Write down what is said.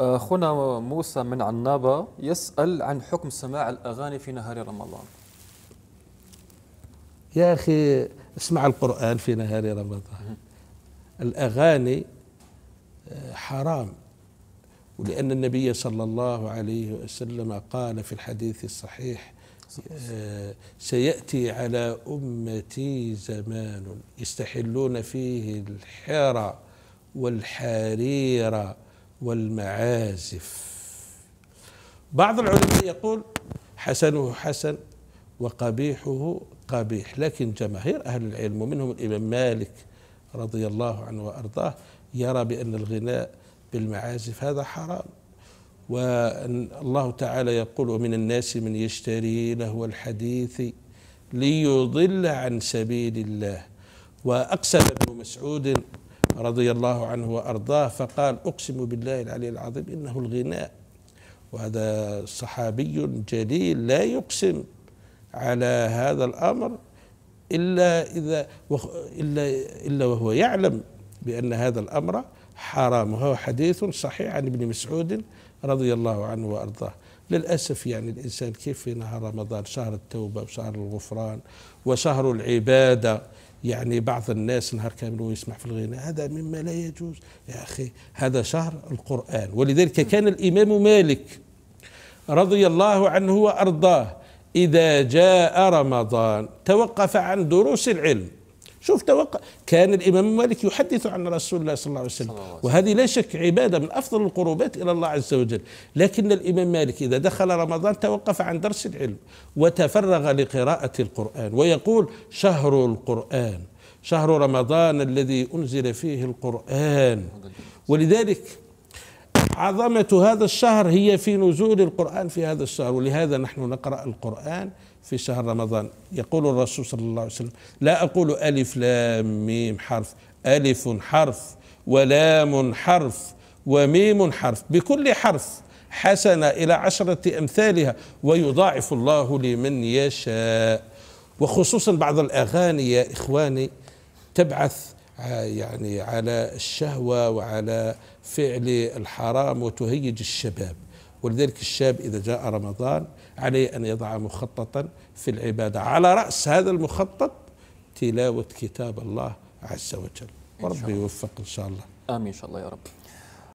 أخونا آه، موسى من عنابة يسأل عن حكم سماع الأغاني في نهار رمضان يا أخي اسمع القرآن في نهار رمضان الأغاني آه، حرام ولأن النبي صلى الله عليه وسلم قال في الحديث الصحيح آه، سيأتي على أمتي زمان يستحلون فيه الحرى والحريرة والمعازف بعض العلماء يقول حسنه حسن وقبيحه قبيح لكن جماهير أهل العلم ومنهم الإمام مالك رضي الله عنه وأرضاه يرى بأن الغناء بالمعازف هذا حرام وأن الله تعالى يقول ومن الناس من يشتري له الحديث ليضل عن سبيل الله وأقسم ابن مسعود رضي الله عنه وأرضاه فقال أقسم بالله العلي العظيم إنه الغناء وهذا صحابي جليل لا يقسم على هذا الأمر إلا إذا إلا إلا وهو يعلم بأن هذا الأمر حرام وهو حديث صحيح عن ابن مسعود رضي الله عنه وأرضاه للأسف يعني الإنسان كيف في نهار رمضان شهر التوبة وشهر الغفران وشهر العبادة يعني بعض الناس نهار كامل ويسمع في الغناء هذا مما لا يجوز يا أخي هذا شهر القرآن ولذلك كان الإمام مالك رضي الله عنه وأرضاه إذا جاء رمضان توقف عن دروس العلم شوف توقع كان الإمام مالك يحدث عن رسول الله صلى الله عليه وسلم وهذه لا شك عبادة من أفضل القربات إلى الله عز وجل لكن الإمام مالك إذا دخل رمضان توقف عن درس العلم وتفرغ لقراءة القرآن ويقول شهر القرآن شهر رمضان الذي أنزل فيه القرآن ولذلك عظمة هذا الشهر هي في نزول القرآن في هذا الشهر ولهذا نحن نقرأ القرآن في شهر رمضان يقول الرسول صلى الله عليه وسلم لا أقول ألف لام ميم حرف ألف حرف ولام حرف وميم حرف بكل حرف حسنة إلى عشرة أمثالها ويضاعف الله لمن يشاء وخصوصا بعض الأغاني يا إخواني تبعث يعني على الشهوة وعلى فعل الحرام وتهيج الشباب ولذلك الشاب إذا جاء رمضان عليه أن يضع مخططا في العبادة على رأس هذا المخطط تلاوة كتاب الله عز وجل وربي يوفق إن شاء الله آمين إن شاء الله يا رب